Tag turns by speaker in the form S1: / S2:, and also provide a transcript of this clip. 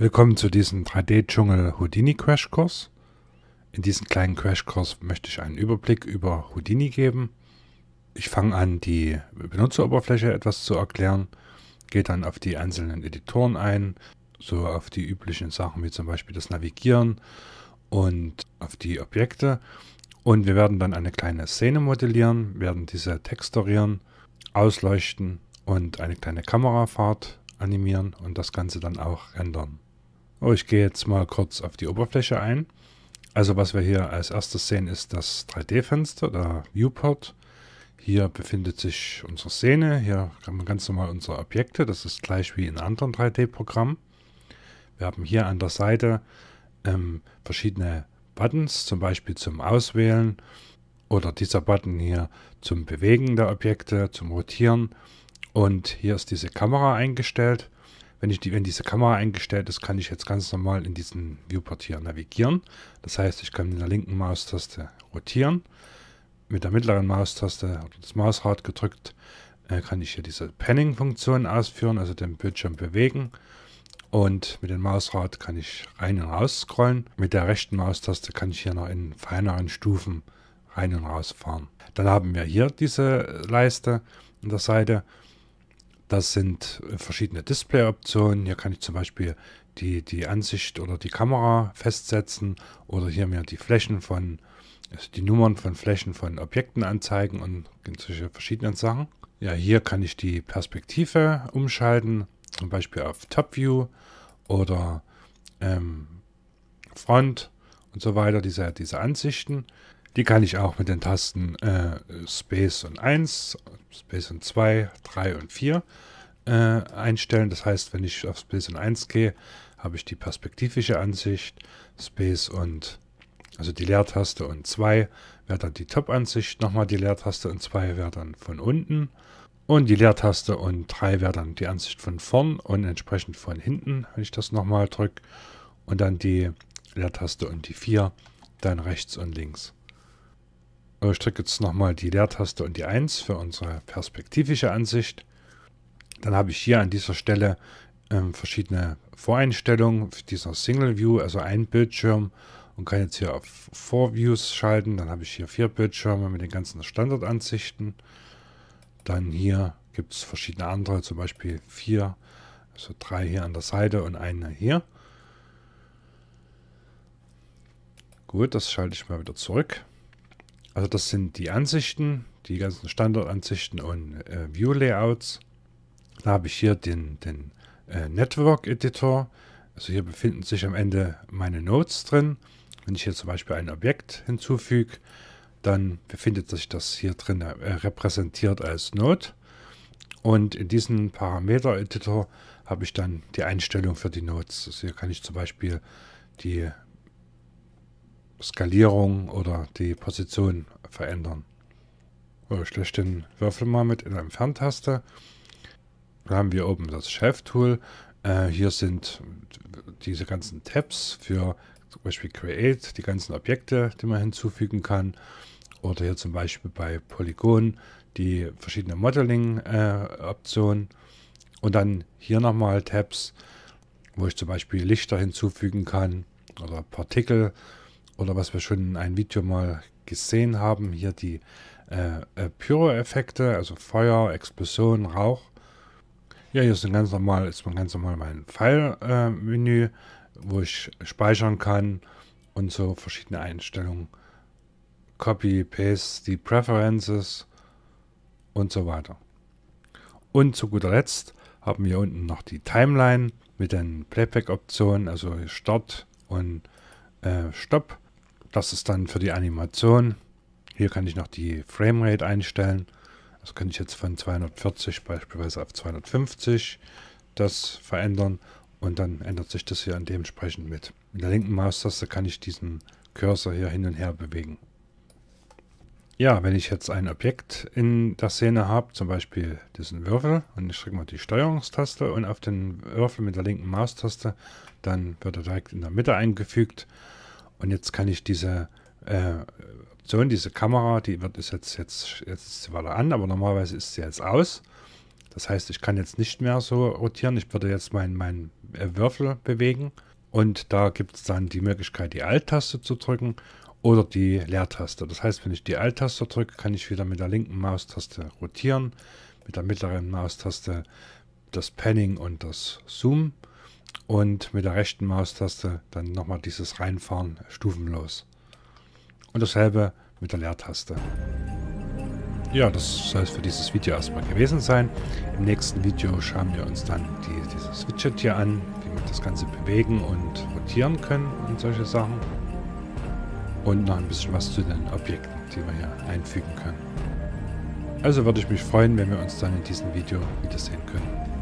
S1: Willkommen zu diesem 3D-Dschungel Houdini Crashkurs. In diesem kleinen Crashkurs möchte ich einen Überblick über Houdini geben. Ich fange an, die Benutzeroberfläche etwas zu erklären, gehe dann auf die einzelnen Editoren ein, so auf die üblichen Sachen wie zum Beispiel das Navigieren und auf die Objekte. Und wir werden dann eine kleine Szene modellieren, werden diese texturieren, ausleuchten und eine kleine Kamerafahrt animieren und das Ganze dann auch rendern. Oh, ich gehe jetzt mal kurz auf die Oberfläche ein. Also was wir hier als erstes sehen, ist das 3D-Fenster, der Viewport. Hier befindet sich unsere Szene, hier kann man ganz normal unsere Objekte, das ist gleich wie in anderen 3D-Programmen. Wir haben hier an der Seite ähm, verschiedene Buttons, zum Beispiel zum Auswählen oder dieser Button hier zum Bewegen der Objekte, zum Rotieren. Und hier ist diese Kamera eingestellt. Wenn, ich die, wenn diese Kamera eingestellt ist, kann ich jetzt ganz normal in diesen Viewport hier navigieren. Das heißt, ich kann mit der linken Maustaste rotieren. Mit der mittleren Maustaste oder das Mausrad gedrückt äh, kann ich hier diese Panning-Funktion ausführen, also den Bildschirm bewegen. Und mit dem Mausrad kann ich rein und raus scrollen. Mit der rechten Maustaste kann ich hier noch in feineren Stufen rein und raus fahren. Dann haben wir hier diese Leiste an der Seite. Das sind äh, verschiedene Display-Optionen. Hier kann ich zum Beispiel die, die Ansicht oder die Kamera festsetzen oder hier mir die Flächen von, also die Nummern von Flächen von Objekten anzeigen und solche verschiedenen Sachen. Ja, hier kann ich die Perspektive umschalten, zum Beispiel auf Top View oder ähm, Front und so weiter, diese, diese Ansichten. Die kann ich auch mit den Tasten äh, Space und 1, Space und 2, 3 und 4 äh, einstellen. Das heißt, wenn ich auf Space und 1 gehe, habe ich die perspektivische Ansicht, Space und, also die Leertaste und 2 wäre dann die Top-Ansicht, nochmal die Leertaste und 2 wäre dann von unten. Und die Leertaste und 3 wäre dann die Ansicht von vorn und entsprechend von hinten, wenn ich das nochmal drücke. Und dann die Leertaste und die 4, dann rechts und links. Ich drücke jetzt nochmal die Leertaste und die 1 für unsere perspektivische Ansicht. Dann habe ich hier an dieser Stelle ähm, verschiedene Voreinstellungen für dieser Single View, also ein Bildschirm und kann jetzt hier auf Four Views schalten. Dann habe ich hier vier Bildschirme mit den ganzen Standardansichten. Dann hier gibt es verschiedene andere, zum Beispiel vier, also drei hier an der Seite und eine hier. Gut, das schalte ich mal wieder zurück. Also das sind die Ansichten, die ganzen Standardansichten und äh, View-Layouts. Da habe ich hier den, den äh, Network-Editor. Also hier befinden sich am Ende meine Notes drin. Wenn ich hier zum Beispiel ein Objekt hinzufüge, dann befindet sich das hier drin äh, repräsentiert als Node. Und in diesem Parameter-Editor habe ich dann die Einstellung für die Notes. Also hier kann ich zum Beispiel die Skalierung oder die Position verändern. ich lösche den Würfel mal mit in der Entferntaste. Dann haben wir oben das Chef-Tool. Äh, hier sind diese ganzen Tabs für zum Beispiel Create, die ganzen Objekte, die man hinzufügen kann. Oder hier zum Beispiel bei Polygon die verschiedenen Modeling-Optionen. Äh, und dann hier nochmal Tabs, wo ich zum Beispiel Lichter hinzufügen kann oder Partikel oder was wir schon in einem Video mal gesehen haben, hier die äh, äh, Pyro-Effekte, also Feuer, Explosion, Rauch. Ja, hier ist ein ganz normal, ist man ganz normal mein File-Menü, äh, wo ich speichern kann und so verschiedene Einstellungen. Copy, Paste, die Preferences und so weiter. Und zu guter Letzt haben wir unten noch die Timeline mit den Playback-Optionen, also Start und äh, Stopp. Das ist dann für die Animation. Hier kann ich noch die Framerate einstellen. Das könnte ich jetzt von 240 beispielsweise auf 250 das verändern und dann ändert sich das hier an dementsprechend mit. Mit der linken Maustaste kann ich diesen Cursor hier hin und her bewegen. Ja, wenn ich jetzt ein Objekt in der Szene habe, zum Beispiel diesen Würfel, und ich drücke mal die Steuerungstaste und auf den Würfel mit der linken Maustaste, dann wird er direkt in der Mitte eingefügt. Und jetzt kann ich diese äh, Option, diese Kamera, die wird ist jetzt, jetzt, jetzt ist sie weiter an, aber normalerweise ist sie jetzt aus. Das heißt, ich kann jetzt nicht mehr so rotieren. Ich würde jetzt meinen mein, äh, Würfel bewegen. Und da gibt es dann die Möglichkeit, die Alt-Taste zu drücken oder die Leertaste. Das heißt, wenn ich die Alt-Taste drücke, kann ich wieder mit der linken Maustaste rotieren, mit der mittleren Maustaste das Panning und das Zoom und mit der rechten Maustaste dann nochmal dieses Reinfahren stufenlos. Und dasselbe mit der Leertaste. Ja, das soll es für dieses Video erstmal gewesen sein. Im nächsten Video schauen wir uns dann die, dieses Widget hier an, wie wir das Ganze bewegen und rotieren können und solche Sachen. Und noch ein bisschen was zu den Objekten, die wir hier einfügen können. Also würde ich mich freuen, wenn wir uns dann in diesem Video wiedersehen können.